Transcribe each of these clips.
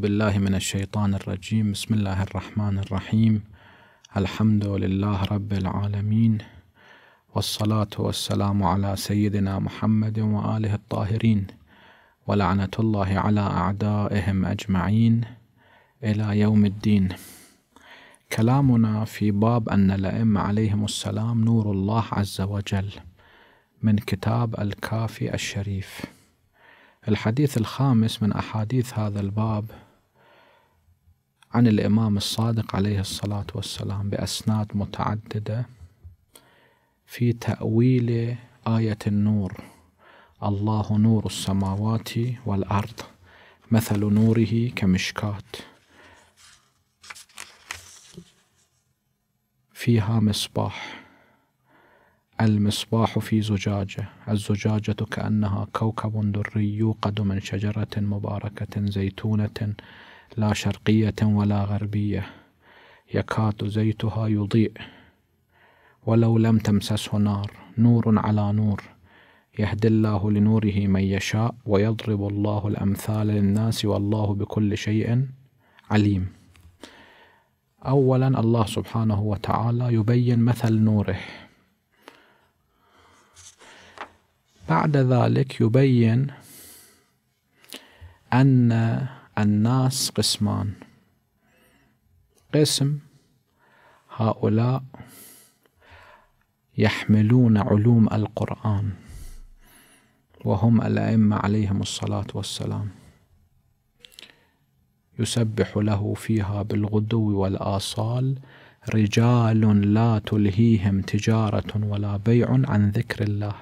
بالله من الشيطان الرجيم بسم الله الرحمن الرحيم الحمد لله رب العالمين والصلاة والسلام على سيدنا محمد وآله الطاهرين ولعنة الله على أعدائهم أجمعين إلى يوم الدين كلامنا في باب أن الأئمة عليهم السلام نور الله عز وجل من كتاب الكافي الشريف الحديث الخامس من أحاديث هذا الباب عن الإمام الصادق عليه الصلاة والسلام بأسناد متعددة في تأويل آية النور الله نور السماوات والأرض مثل نوره كمشكات فيها مصباح المصباح في زجاجة الزجاجة كأنها كوكب دري يوقد من شجرة مباركة زيتونة لا شرقية ولا غربية يكاد زيتها يضيء ولو لم تمسسه نار نور على نور يهدي الله لنوره من يشاء ويضرب الله الأمثال للناس والله بكل شيء عليم أولا الله سبحانه وتعالى يبين مثل نوره بعد ذلك يبين أن الناس قسمان قسم هؤلاء يحملون علوم القرآن وهم الأئمة عليهم الصلاة والسلام يسبح له فيها بالغدو والآصال رجال لا تلهيهم تجارة ولا بيع عن ذكر الله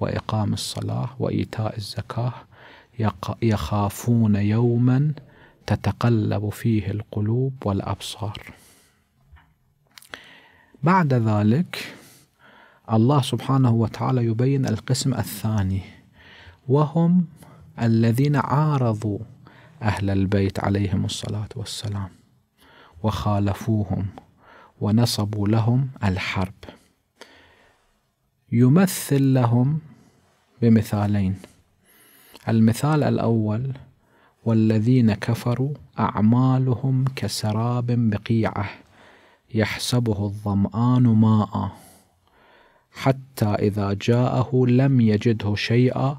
وإقام الصلاة وإيتاء الزكاة يخافون يوما تتقلب فيه القلوب والابصار بعد ذلك الله سبحانه وتعالى يبين القسم الثاني وهم الذين عارضوا اهل البيت عليهم الصلاه والسلام وخالفوهم ونصبوا لهم الحرب يمثل لهم بمثالين المثال الأول والذين كفروا أعمالهم كسراب بقيعة يحسبه الظمآن ماء حتى إذا جاءه لم يجده شيئا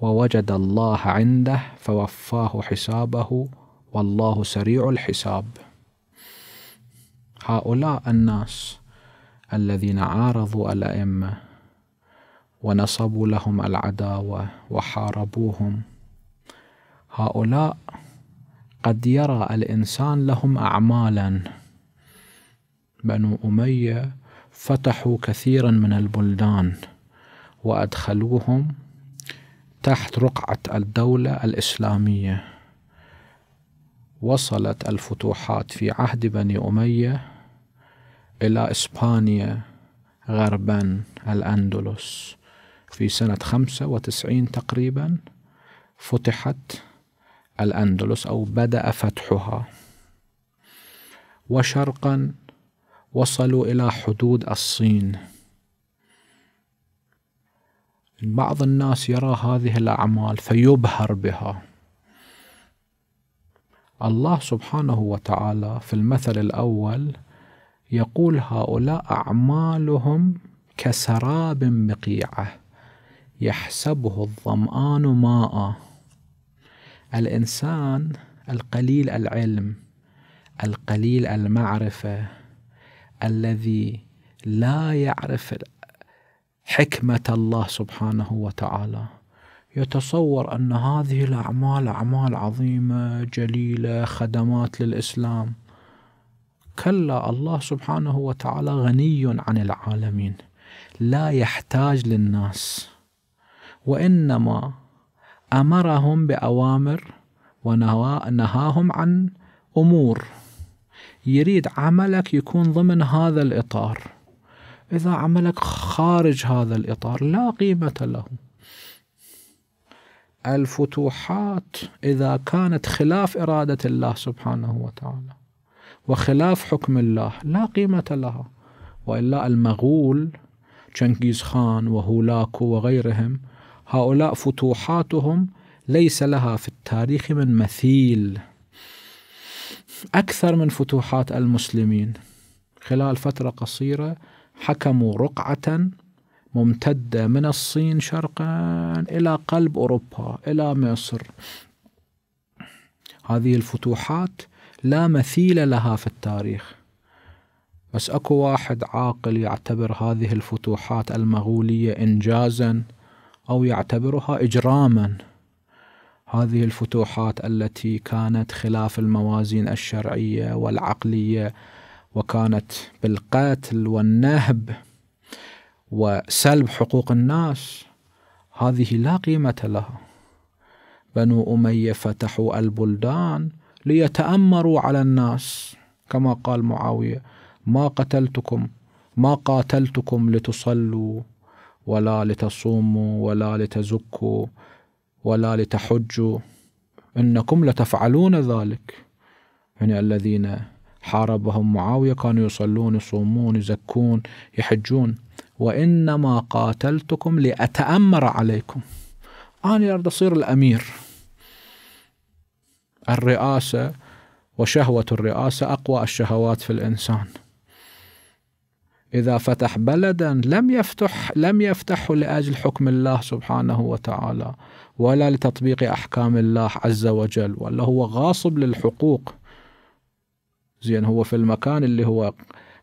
ووجد الله عنده فوفاه حسابه والله سريع الحساب هؤلاء الناس الذين عارضوا الأئمة ونصبوا لهم العداوة وحاربوهم هؤلاء قد يرى الإنسان لهم أعمالا بنو أمية فتحوا كثيرا من البلدان وأدخلوهم تحت رقعة الدولة الإسلامية وصلت الفتوحات في عهد بني أمية إلى إسبانيا غربا الأندلس في سنة 95 تقريبا فتحت الأندلس أو بدأ فتحها وشرقا وصلوا إلى حدود الصين بعض الناس يرى هذه الأعمال فيبهر بها الله سبحانه وتعالى في المثل الأول يقول هؤلاء أعمالهم كسراب بقيعه يحسبه الظمآن ماء الإنسان القليل العلم القليل المعرفة الذي لا يعرف حكمة الله سبحانه وتعالى يتصور أن هذه الأعمال أعمال عظيمة جليلة خدمات للإسلام كلا الله سبحانه وتعالى غني عن العالمين لا يحتاج للناس وانما امرهم باوامر ونهاهم عن امور يريد عملك يكون ضمن هذا الاطار اذا عملك خارج هذا الاطار لا قيمه له الفتوحات اذا كانت خلاف اراده الله سبحانه وتعالى وخلاف حكم الله لا قيمه لها والا المغول تشنكيز خان وهولاكو وغيرهم هؤلاء فتوحاتهم ليس لها في التاريخ من مثيل أكثر من فتوحات المسلمين خلال فترة قصيرة حكموا رقعة ممتدة من الصين شرقا إلى قلب أوروبا إلى مصر هذه الفتوحات لا مثيل لها في التاريخ بس اكو واحد عاقل يعتبر هذه الفتوحات المغولية إنجازا أو يعتبرها إجراما هذه الفتوحات التي كانت خلاف الموازين الشرعية والعقلية وكانت بالقتل والنهب وسلب حقوق الناس هذه لا قيمة لها بنو أمية فتحوا البلدان ليتأمروا على الناس كما قال معاوية ما قتلتكم ما قاتلتكم لتصلوا ولا لتصوموا ولا لتزكوا ولا لتحجوا إنكم لتفعلون ذلك يعني الذين حاربهم معاوية كانوا يصلون يصومون يزكون يحجون وإنما قاتلتكم لأتأمر عليكم أنا أريد أصير الأمير الرئاسة وشهوة الرئاسة أقوى الشهوات في الإنسان إذا فتح بلدا لم يفتح لم يفتحه لأجل حكم الله سبحانه وتعالى ولا لتطبيق أحكام الله عز وجل ولا هو غاصب للحقوق زين هو في المكان اللي هو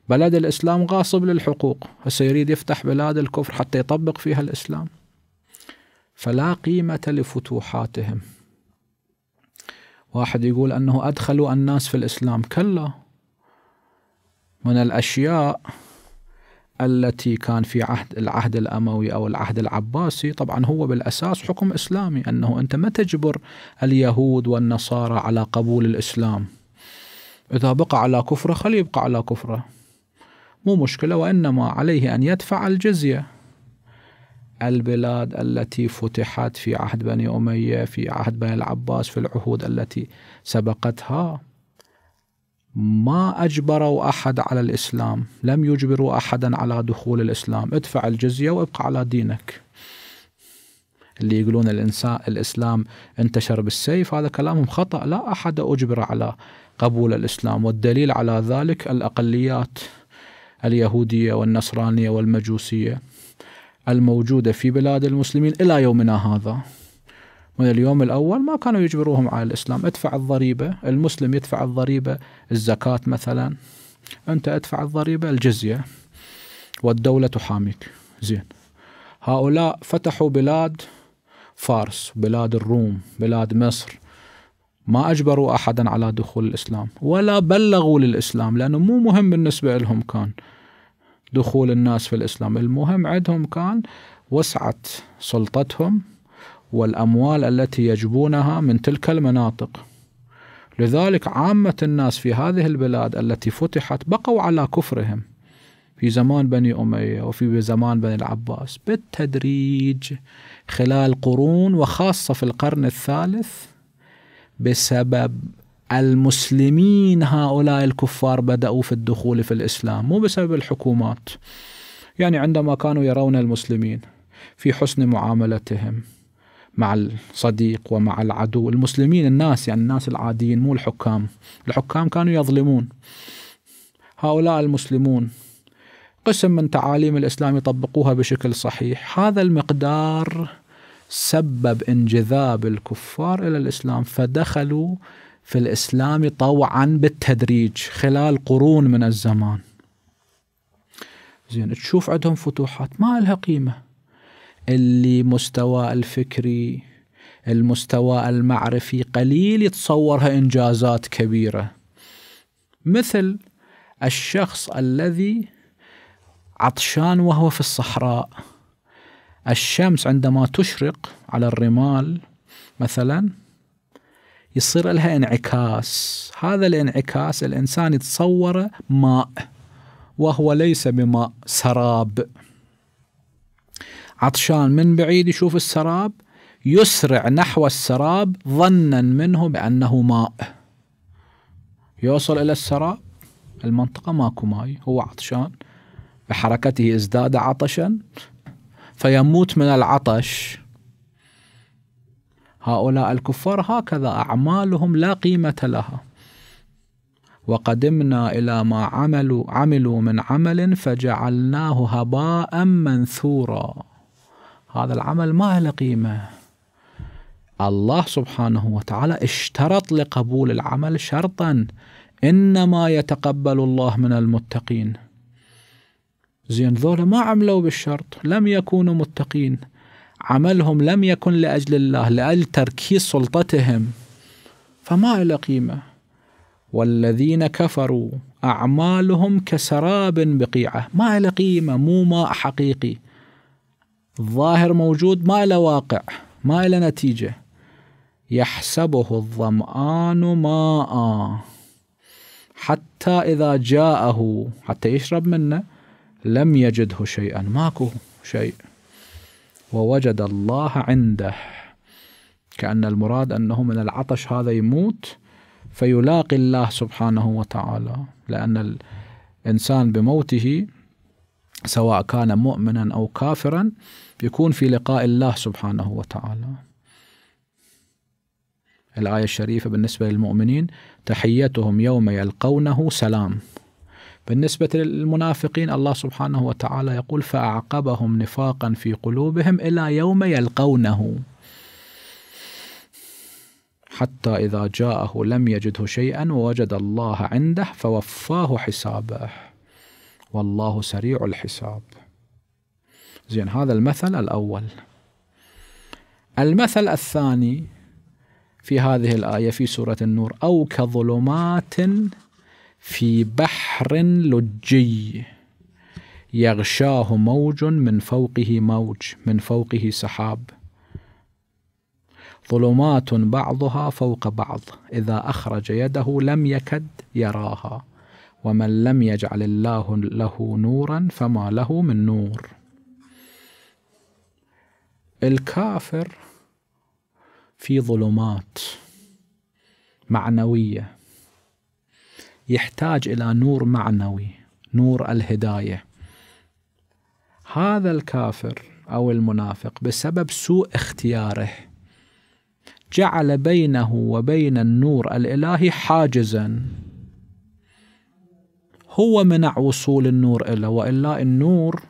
بلد الإسلام غاصب للحقوق هسه يريد يفتح بلاد الكفر حتى يطبق فيها الإسلام فلا قيمة لفتوحاتهم واحد يقول أنه أدخلوا الناس في الإسلام كلا من الأشياء التي كان في عهد العهد الاموي او العهد العباسي طبعا هو بالاساس حكم اسلامي انه انت ما تجبر اليهود والنصارى على قبول الاسلام اذا بقى على كفره خليه يبقى على كفره مو مشكله وانما عليه ان يدفع الجزيه البلاد التي فتحت في عهد بني اميه في عهد بني العباس في العهود التي سبقتها ما أجبروا أحد على الإسلام لم يجبروا أحدا على دخول الإسلام ادفع الجزية وابقى على دينك اللي يقولون الإنسان الإسلام انتشر بالسيف هذا كلامهم خطأ لا أحد أجبر على قبول الإسلام والدليل على ذلك الأقليات اليهودية والنصرانية والمجوسية الموجودة في بلاد المسلمين إلى يومنا هذا من اليوم الأول ما كانوا يجبروهم على الإسلام ادفع الضريبة المسلم يدفع الضريبة الزكاة مثلا أنت ادفع الضريبة الجزية والدولة تحاميك زين هؤلاء فتحوا بلاد فارس بلاد الروم بلاد مصر ما أجبروا أحدا على دخول الإسلام ولا بلغوا للإسلام لأنه مو مهم بالنسبة لهم كان دخول الناس في الإسلام المهم عندهم كان وسعة سلطتهم والأموال التي يجبونها من تلك المناطق لذلك عامة الناس في هذه البلاد التي فتحت بقوا على كفرهم في زمان بني أمية وفي زمان بني العباس بالتدريج خلال قرون وخاصة في القرن الثالث بسبب المسلمين هؤلاء الكفار بدأوا في الدخول في الإسلام مو بسبب الحكومات يعني عندما كانوا يرون المسلمين في حسن معاملتهم مع الصديق ومع العدو المسلمين الناس يعني الناس العاديين مو الحكام الحكام كانوا يظلمون هؤلاء المسلمون قسم من تعاليم الإسلام يطبقوها بشكل صحيح هذا المقدار سبب انجذاب الكفار إلى الإسلام فدخلوا في الإسلام طوعا بالتدريج خلال قرون من الزمان زين تشوف عندهم فتوحات ما لها قيمه اللي مستواه الفكري المستوى المعرفي قليل يتصورها انجازات كبيره مثل الشخص الذي عطشان وهو في الصحراء الشمس عندما تشرق على الرمال مثلا يصير لها انعكاس هذا الانعكاس الانسان يتصوره ماء وهو ليس بماء سراب عطشان من بعيد يشوف السراب يسرع نحو السراب ظنا منه بأنه ماء يوصل إلى السراب المنطقة ماكو ماء هو عطشان بحركته ازداد عطشا فيموت من العطش هؤلاء الكفار هكذا أعمالهم لا قيمة لها وقدمنا إلى ما عملوا, عملوا من عمل فجعلناه هباء منثورا هذا العمل ما له قيمة الله سبحانه وتعالى اشترط لقبول العمل شرطا إنما يتقبل الله من المتقين زين ذولا ما عملوا بالشرط لم يكونوا متقين عملهم لم يكن لأجل الله لأجل تركيز سلطتهم فما له قيمة والذين كفروا أعمالهم كسراب بقيعة ما له قيمة مو ماء حقيقي ظاهر موجود ما له واقع ما له نتيجة يحسبه الظمآن ماء حتى إذا جاءه حتى يشرب منه لم يجده شيئا ماكو شيء ووجد الله عنده كأن المراد أنه من العطش هذا يموت فيلاقي الله سبحانه وتعالى لأن الإنسان بموته سواء كان مؤمنا أو كافرا بيكون في لقاء الله سبحانه وتعالى الآية الشريفة بالنسبة للمؤمنين تحيتهم يوم يلقونه سلام بالنسبة للمنافقين الله سبحانه وتعالى يقول فأعقبهم نفاقا في قلوبهم إلى يوم يلقونه حتى إذا جاءه لم يجده شيئا ووجد الله عنده فوفاه حسابه والله سريع الحساب زين هذا المثل الأول المثل الثاني في هذه الآية في سورة النور أو كظلمات في بحر لجي يغشاه موج من فوقه موج من فوقه سحاب ظلمات بعضها فوق بعض إذا أخرج يده لم يكد يراها ومن لم يجعل الله له نورا فما له من نور الكافر في ظلمات معنويه يحتاج الى نور معنوي نور الهدايه هذا الكافر او المنافق بسبب سوء اختياره جعل بينه وبين النور الالهي حاجزا هو منع وصول النور له والا النور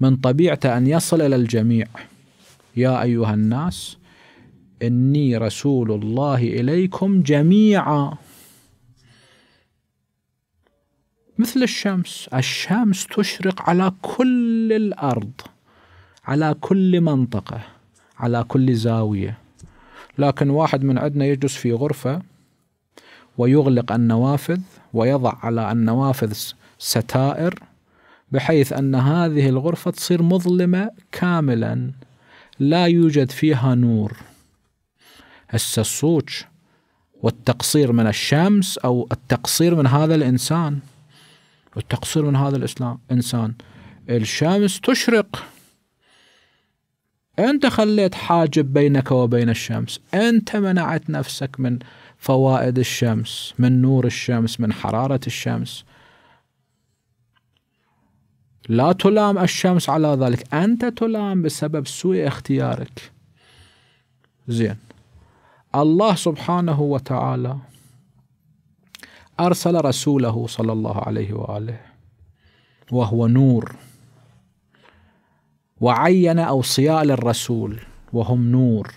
من طبيعته ان يصل الى الجميع يا أيها الناس إني رسول الله إليكم جميعا مثل الشمس الشمس تشرق على كل الأرض على كل منطقة على كل زاوية لكن واحد من عندنا يجلس في غرفة ويغلق النوافذ ويضع على النوافذ ستائر بحيث أن هذه الغرفة تصير مظلمة كاملاً لا يوجد فيها نور هسه الصوج والتقصير من الشمس أو التقصير من هذا الإنسان والتقصير من هذا الإسلام إنسان الشمس تشرق أنت خليت حاجب بينك وبين الشمس أنت منعت نفسك من فوائد الشمس من نور الشمس من حرارة الشمس لا تلام الشمس على ذلك أنت تلام بسبب سوء اختيارك زين الله سبحانه وتعالى أرسل رسوله صلى الله عليه وآله وهو نور وعين أوصياء للرسول وهم نور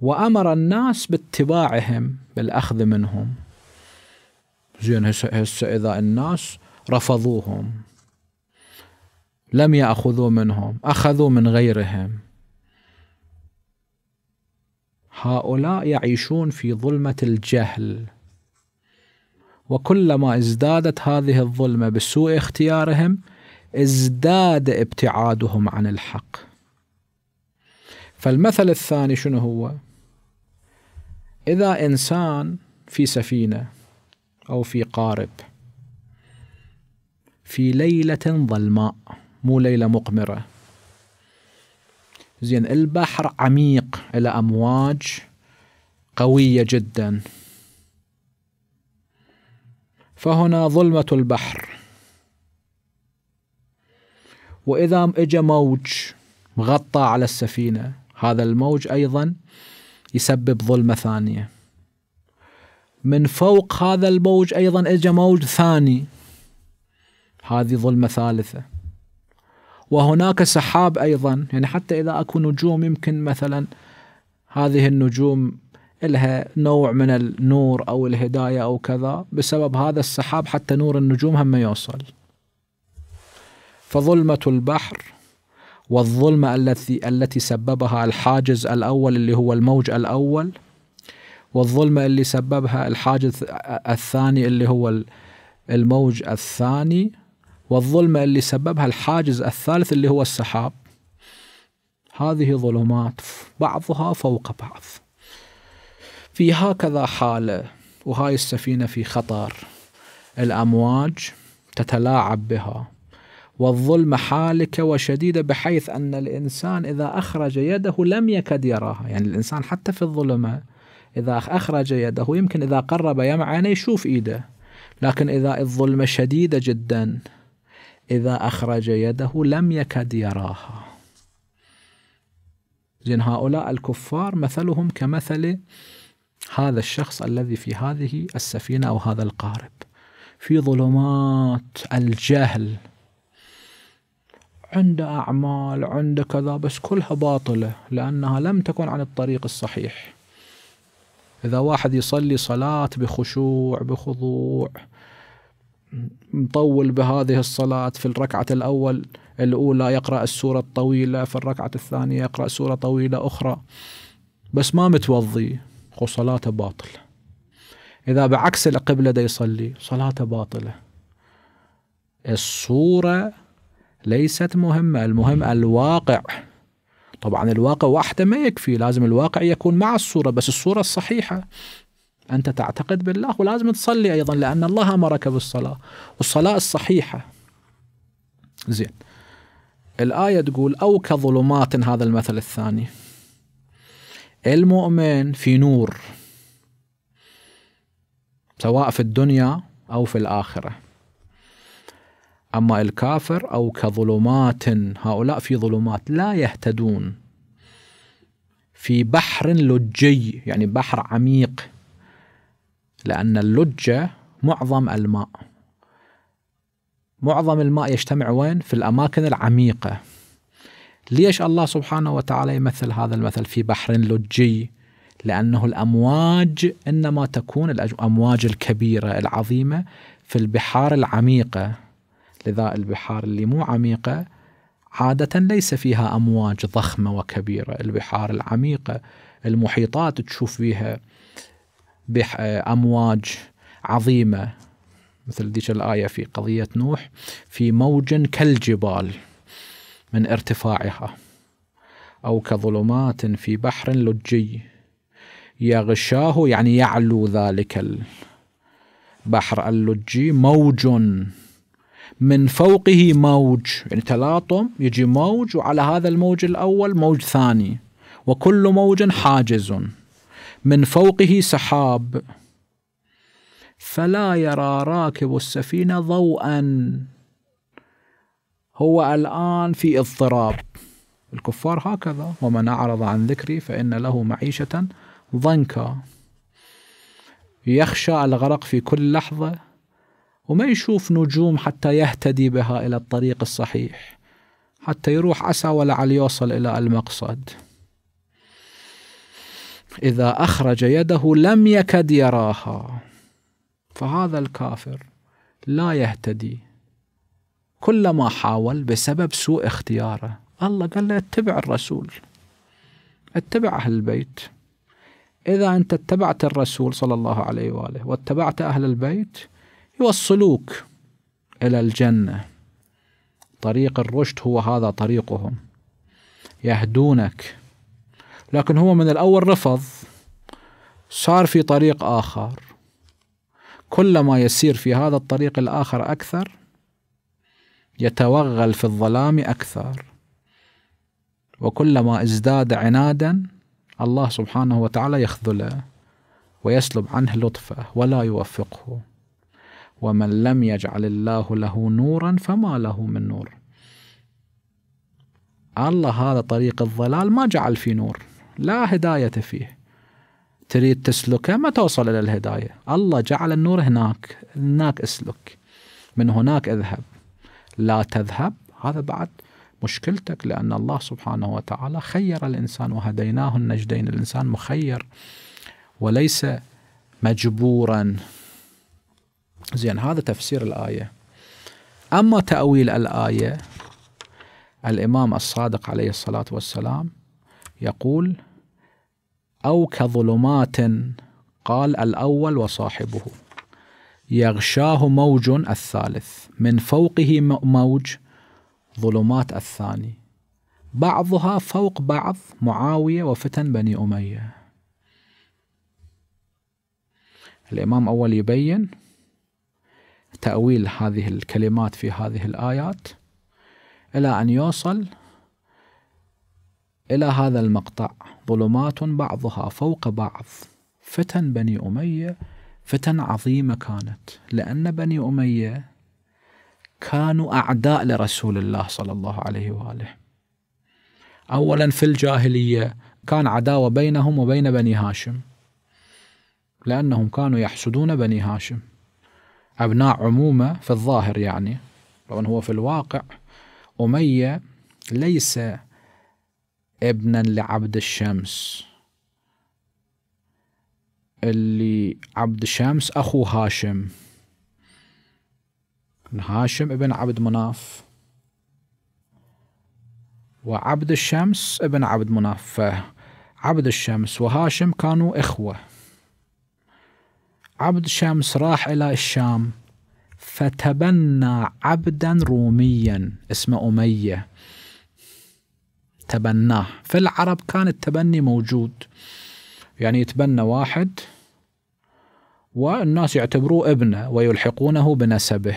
وأمر الناس باتباعهم بالأخذ منهم زين هسه هسه إذا الناس رفضوهم لم ياخذوا منهم اخذوا من غيرهم هؤلاء يعيشون في ظلمه الجهل وكلما ازدادت هذه الظلمه بسوء اختيارهم ازداد ابتعادهم عن الحق فالمثل الثاني شنو هو اذا انسان في سفينه او في قارب في ليلة ظلماء مو ليلة مقمرة زين البحر عميق إلى أمواج قوية جدا فهنا ظلمة البحر وإذا إجا موج غطى على السفينة هذا الموج أيضا يسبب ظلمة ثانية من فوق هذا الموج أيضا إجا موج ثاني هذه ظلمة ثالثة وهناك سحاب أيضا يعني حتى إذا أكو نجوم يمكن مثلا هذه النجوم لها نوع من النور أو الهداية أو كذا بسبب هذا السحاب حتى نور النجوم هم يوصل فظلمة البحر والظلمة التي التي سببها الحاجز الأول اللي هو الموج الأول والظلمة اللي سببها الحاجز الثاني اللي هو الموج الثاني والظلمة اللي سببها الحاجز الثالث اللي هو السحاب هذه ظلمات بعضها فوق بعض في هكذا حالة وهاي السفينة في خطر الأمواج تتلاعب بها والظلمة حالكة وشديدة بحيث أن الإنسان إذا أخرج يده لم يكد يراها يعني الإنسان حتى في الظلمة إذا أخرج يده يمكن إذا قرب يم عينه يشوف إيده لكن إذا الظلمة شديدة جدا إذا أخرج يده لم يكد يراها زين هؤلاء الكفار مثلهم كمثل هذا الشخص الذي في هذه السفينة أو هذا القارب في ظلمات الجهل عنده أعمال عنده كذا بس كلها باطلة لأنها لم تكن عن الطريق الصحيح إذا واحد يصلي صلاة بخشوع بخضوع مطول بهذه الصلاة في الركعة الأول الأولى يقرأ السورة الطويلة في الركعة الثانية يقرأ سورة طويلة أخرى بس ما متوضي وصلاته باطلة إذا بعكس القبلة دا يصلي صلاته باطلة الصورة ليست مهمة المهم الواقع طبعا الواقع وحده ما يكفي لازم الواقع يكون مع الصورة بس الصورة الصحيحة أنت تعتقد بالله ولازم تصلي أيضا لأن الله أمرك بالصلاة والصلاة الصحيحة زين الآية تقول أو كظلمات هذا المثل الثاني المؤمن في نور سواء في الدنيا أو في الآخرة أما الكافر أو كظلمات هؤلاء في ظلمات لا يهتدون في بحر لجي يعني بحر عميق لأن اللجة معظم الماء معظم الماء يجتمع وين؟ في الأماكن العميقة ليش الله سبحانه وتعالى يمثل هذا المثل في بحر لجي لأنه الأمواج إنما تكون الأمواج الكبيرة العظيمة في البحار العميقة لذا البحار اللي مو عميقة عادة ليس فيها أمواج ضخمة وكبيرة البحار العميقة المحيطات تشوف فيها بأمواج عظيمة مثل ذيك الآية في قضية نوح في موج كالجبال من ارتفاعها أو كظلمات في بحر لجي يغشاه يعني يعلو ذلك البحر اللجي موج من فوقه موج يعني تلاطم يجي موج وعلى هذا الموج الأول موج ثاني وكل موج حاجز من فوقه سحاب فلا يرى راكب السفينه ضوءا هو الان في اضطراب الكفار هكذا ومن اعرض عن ذكري فان له معيشه ضنكا يخشى الغرق في كل لحظه وما يشوف نجوم حتى يهتدي بها الى الطريق الصحيح حتى يروح عسى ولعل يوصل الى المقصد إذا أخرج يده لم يكد يراها فهذا الكافر لا يهتدي كلما حاول بسبب سوء اختياره الله قال له اتبع الرسول اتبع أهل البيت إذا أنت اتبعت الرسول صلى الله عليه وآله واتبعت أهل البيت يوصلوك إلى الجنة طريق الرشد هو هذا طريقهم يهدونك لكن هو من الأول رفض صار في طريق آخر كلما يسير في هذا الطريق الآخر أكثر يتوغل في الظلام أكثر وكلما ازداد عنادا الله سبحانه وتعالى يخذله ويسلب عنه لطفه ولا يوفقه ومن لم يجعل الله له نورا فما له من نور الله هذا طريق الضلال ما جعل فيه نور لا هداية فيه تريد تسلكه ما توصل إلى الهداية الله جعل النور هناك هناك اسلك من هناك اذهب لا تذهب هذا بعد مشكلتك لأن الله سبحانه وتعالى خير الإنسان وهديناه النجدين الإنسان مخير وليس مجبورا زين هذا تفسير الآية أما تأويل الآية الإمام الصادق عليه الصلاة والسلام يقول أو كظلمات قال الأول وصاحبه يغشاه موج الثالث من فوقه موج ظلمات الثاني بعضها فوق بعض معاوية وفتن بني أمية الإمام أول يبين تأويل هذه الكلمات في هذه الآيات إلى أن يوصل إلى هذا المقطع ظلمات بعضها فوق بعض فتن بني أمية فتن عظيمة كانت لأن بني أمية كانوا أعداء لرسول الله صلى الله عليه وآله أولا في الجاهلية كان عداوة بينهم وبين بني هاشم لأنهم كانوا يحسدون بني هاشم أبناء عمومة في الظاهر يعني طبعا هو في الواقع أمية ليس ابنا لعبد الشمس اللي عبد الشمس أخو هاشم هاشم ابن عبد مناف وعبد الشمس ابن عبد مناف عبد الشمس وهاشم كانوا إخوة عبد الشمس راح إلى الشام فتبنى عبدا روميا اسمه أمية تبناه في العرب كان التبني موجود يعني يتبنى واحد والناس يعتبروه ابنه ويلحقونه بنسبه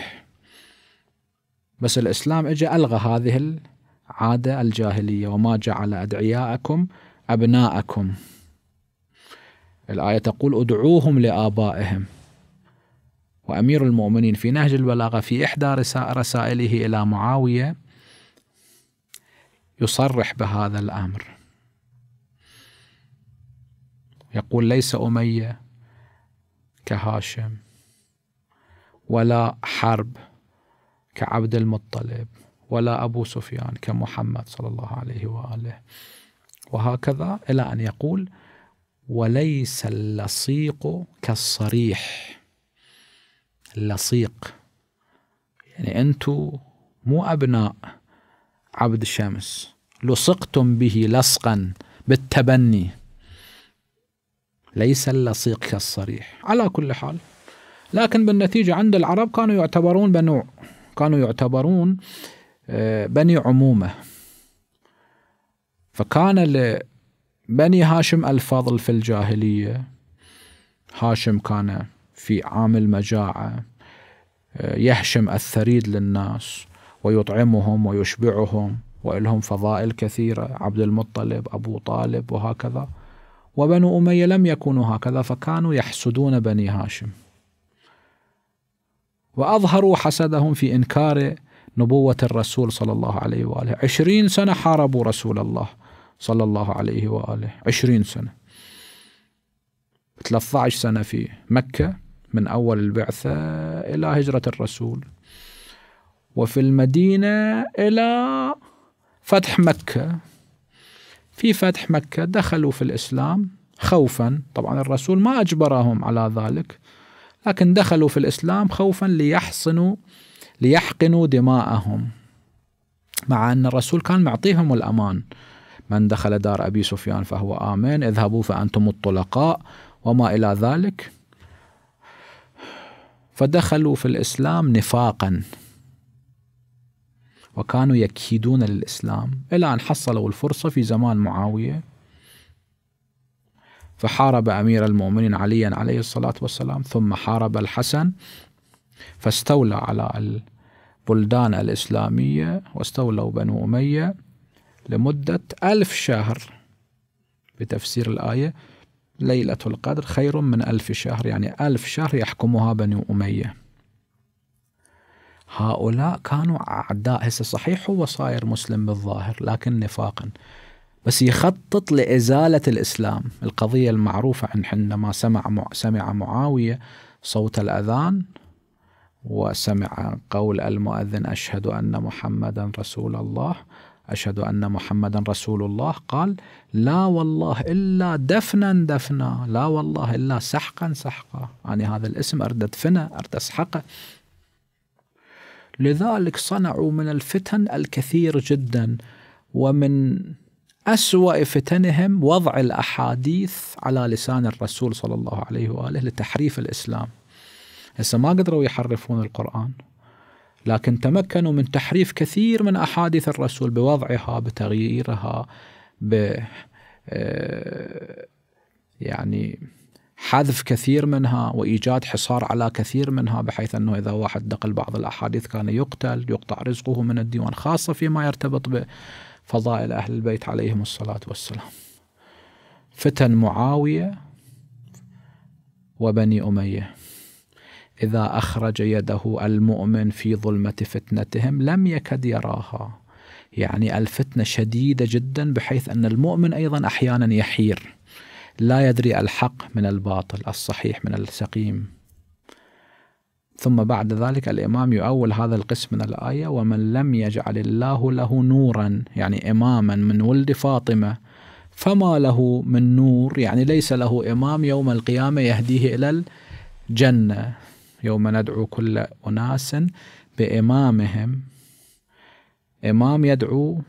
بس الإسلام اجى ألغى هذه العادة الجاهلية وما جعل أدعياءكم أبناءكم الآية تقول ادعوهم لآبائهم وأمير المؤمنين في نهج البلاغة في إحدى رسائله إلى معاوية يصرح بهذا الامر يقول ليس اميه كهاشم ولا حرب كعبد المطلب ولا ابو سفيان كمحمد صلى الله عليه واله وهكذا الى ان يقول وليس اللصيق كالصريح اللصيق يعني انتم مو ابناء عبد الشمس لصقتم به لصقا بالتبني ليس اللصيق كالصريح على كل حال لكن بالنتيجة عند العرب كانوا يعتبرون بنو كانوا يعتبرون آه، بني عمومة فكان لبني هاشم الفضل في الجاهلية هاشم كان في عام المجاعة آه، يهشم الثريد للناس ويطعمهم ويشبعهم ولهم فضائل كثيرة عبد المطلب أبو طالب وهكذا وبنو أمية لم يكونوا هكذا فكانوا يحسدون بني هاشم وأظهروا حسدهم في إنكار نبوة الرسول صلى الله عليه وآله عشرين سنة حاربوا رسول الله صلى الله عليه وآله عشرين سنة 13 سنة في مكة من أول البعثة إلى هجرة الرسول وفي المدينة إلى فتح مكة في فتح مكة دخلوا في الإسلام خوفا طبعا الرسول ما أجبرهم على ذلك لكن دخلوا في الإسلام خوفا ليحصنوا ليحقنوا دماءهم مع أن الرسول كان معطيهم الأمان من دخل دار أبي سفيان فهو آمن اذهبوا فأنتم الطلقاء وما إلى ذلك فدخلوا في الإسلام نفاقا وكانوا يكيدون للإسلام إلى أن حصلوا الفرصة في زمان معاوية فحارب أمير المؤمنين عليا عليه الصلاة والسلام ثم حارب الحسن فاستولى على البلدان الإسلامية واستولوا بنو أمية لمدة ألف شهر بتفسير الآية ليلة القدر خير من ألف شهر يعني ألف شهر يحكمها بنو أمية هؤلاء كانوا أعداء هسه صحيح هو صاير مسلم بالظاهر لكن نفاقا بس يخطط لإزالة الإسلام القضية المعروفة عن حينما سمع سمع معاوية صوت الأذان وسمع قول المؤذن أشهد أن محمدا رسول الله أشهد أن محمدا رسول الله قال لا والله إلا دفنا دفنا لا والله إلا سحقا سحقا يعني هذا الاسم أرد أدفنه أرد أسحقه لذلك صنعوا من الفتن الكثير جدا ومن أسوأ فتنهم وضع الأحاديث على لسان الرسول صلى الله عليه وآله لتحريف الإسلام هسه ما قدروا يحرفون القرآن لكن تمكنوا من تحريف كثير من أحاديث الرسول بوضعها بتغييرها ب آه، يعني حذف كثير منها وايجاد حصار على كثير منها بحيث انه اذا واحد نقل بعض الاحاديث كان يقتل يقطع رزقه من الديوان خاصه فيما يرتبط بفضائل اهل البيت عليهم الصلاه والسلام. فتن معاويه وبني اميه اذا اخرج يده المؤمن في ظلمه فتنتهم لم يكد يراها. يعني الفتنه شديده جدا بحيث ان المؤمن ايضا احيانا يحير. لا يدري الحق من الباطل الصحيح من السقيم ثم بعد ذلك الإمام يؤول هذا القسم من الآية ومن لم يجعل الله له نورا يعني إماما من ولد فاطمة فما له من نور يعني ليس له إمام يوم القيامة يهديه إلى الجنة يوم ندعو كل أناس بإمامهم إمام يدعو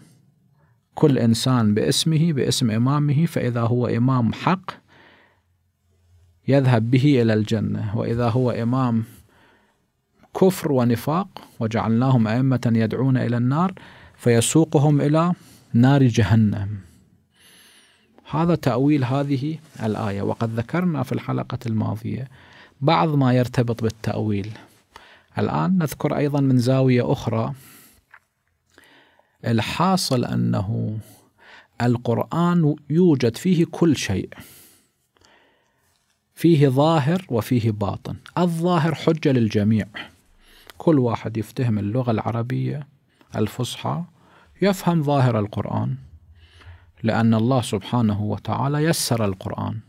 كل إنسان باسمه باسم إمامه فإذا هو إمام حق يذهب به إلى الجنة وإذا هو إمام كفر ونفاق وجعلناهم أئمة يدعون إلى النار فيسوقهم إلى نار جهنم هذا تأويل هذه الآية وقد ذكرنا في الحلقة الماضية بعض ما يرتبط بالتأويل الآن نذكر أيضا من زاوية أخرى الحاصل أنه القرآن يوجد فيه كل شيء فيه ظاهر وفيه باطن الظاهر حجة للجميع كل واحد يفتهم اللغة العربية الفصحى يفهم ظاهر القرآن لأن الله سبحانه وتعالى يسر القرآن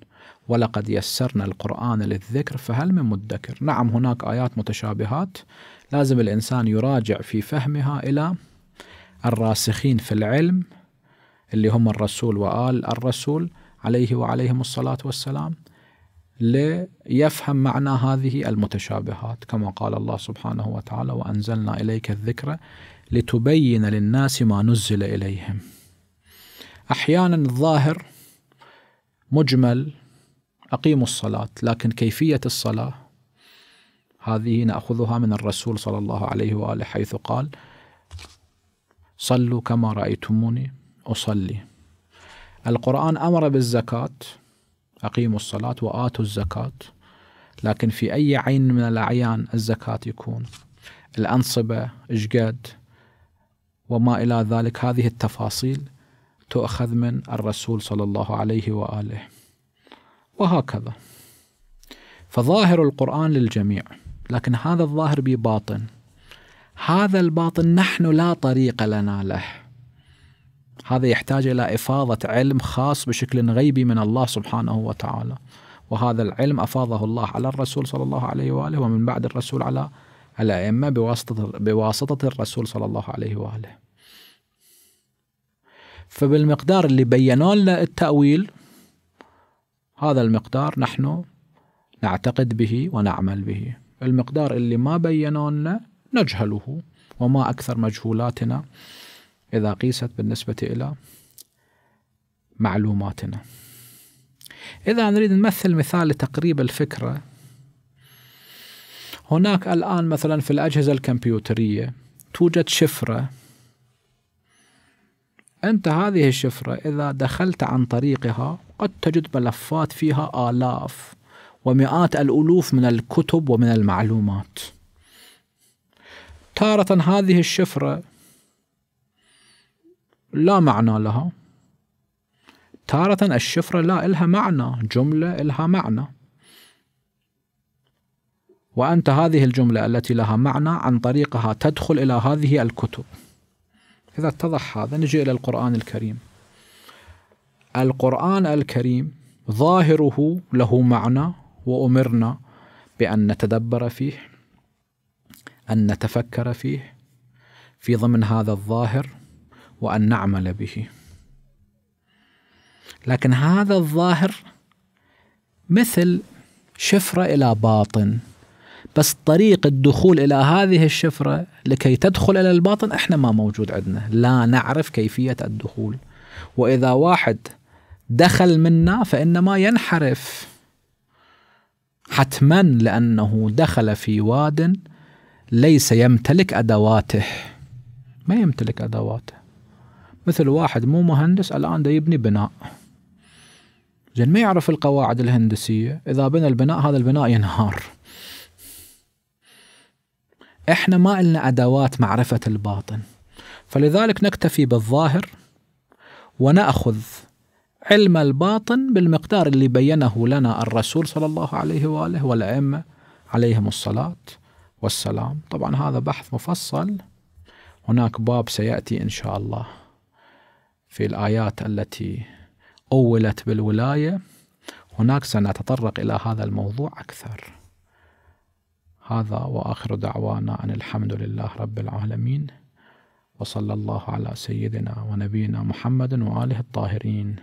ولقد يسرنا القرآن للذكر فهل من مدكر نعم هناك آيات متشابهات لازم الإنسان يراجع في فهمها إلى الراسخين في العلم اللي هم الرسول وآل الرسول عليه وعليهم الصلاة والسلام ليفهم معنى هذه المتشابهات كما قال الله سبحانه وتعالى وأنزلنا إليك الذكر لتبين للناس ما نزل إليهم أحيانا الظاهر مجمل أقيموا الصلاة لكن كيفية الصلاة هذه نأخذها من الرسول صلى الله عليه وآله حيث قال صلوا كما رأيتموني أصلي القرآن أمر بالزكاة أقيموا الصلاة وآتوا الزكاة لكن في أي عين من الأعيان الزكاة يكون الأنصبة إجقاد وما إلى ذلك هذه التفاصيل تؤخذ من الرسول صلى الله عليه وآله وهكذا فظاهر القرآن للجميع لكن هذا الظاهر بباطن هذا الباطن نحن لا طريق لنا له هذا يحتاج إلى إفاضة علم خاص بشكل غيبي من الله سبحانه وتعالى وهذا العلم أفاضه الله على الرسول صلى الله عليه وآله ومن بعد الرسول على الأئمة بواسطة, بواسطة الرسول صلى الله عليه وآله فبالمقدار اللي بينوا لنا التأويل هذا المقدار نحن نعتقد به ونعمل به المقدار اللي ما بينوا لنا نجهله وما أكثر مجهولاتنا إذا قيست بالنسبة إلى معلوماتنا إذا نريد نمثل مثال لتقريب الفكرة هناك الآن مثلا في الأجهزة الكمبيوترية توجد شفرة أنت هذه الشفرة إذا دخلت عن طريقها قد تجد ملفات فيها آلاف ومئات الألوف من الكتب ومن المعلومات تارة هذه الشفرة لا معنى لها تارة الشفرة لا إلها معنى جملة إلها معنى وأنت هذه الجملة التي لها معنى عن طريقها تدخل إلى هذه الكتب إذا اتضح هذا نجي إلى القرآن الكريم القرآن الكريم ظاهره له معنى وأمرنا بأن نتدبر فيه أن نتفكر فيه في ضمن هذا الظاهر وأن نعمل به لكن هذا الظاهر مثل شفرة إلى باطن بس طريق الدخول إلى هذه الشفرة لكي تدخل إلى الباطن إحنا ما موجود عندنا لا نعرف كيفية الدخول وإذا واحد دخل منا فإنما ينحرف حتما لأنه دخل في واد ليس يمتلك أدواته ما يمتلك أدواته مثل واحد مو مهندس الآن ده يبني بناء زين ما يعرف القواعد الهندسية إذا بنى البناء هذا البناء ينهار إحنا ما إلنا أدوات معرفة الباطن فلذلك نكتفي بالظاهر ونأخذ علم الباطن بالمقدار اللي بينه لنا الرسول صلى الله عليه وآله والأئمة عليهم الصلاة والسلام طبعا هذا بحث مفصل هناك باب سيأتي إن شاء الله في الآيات التي أولت بالولاية هناك سنتطرق إلى هذا الموضوع أكثر هذا وآخر دعوانا أن الحمد لله رب العالمين وصلى الله على سيدنا ونبينا محمد وآله الطاهرين